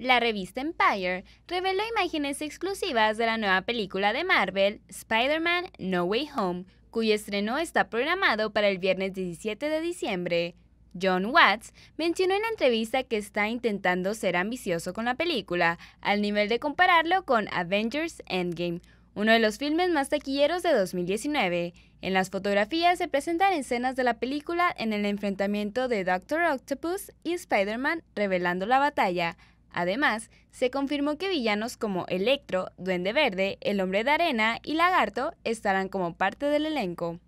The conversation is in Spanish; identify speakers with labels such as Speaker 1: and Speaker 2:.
Speaker 1: La revista Empire reveló imágenes exclusivas de la nueva película de Marvel, Spider-Man No Way Home, cuyo estreno está programado para el viernes 17 de diciembre. John Watts mencionó en la entrevista que está intentando ser ambicioso con la película, al nivel de compararlo con Avengers Endgame, uno de los filmes más taquilleros de 2019. En las fotografías se presentan escenas de la película en el enfrentamiento de Doctor Octopus y Spider-Man revelando la batalla. Además, se confirmó que villanos como Electro, Duende Verde, El Hombre de Arena y
Speaker 2: Lagarto estarán como parte del elenco.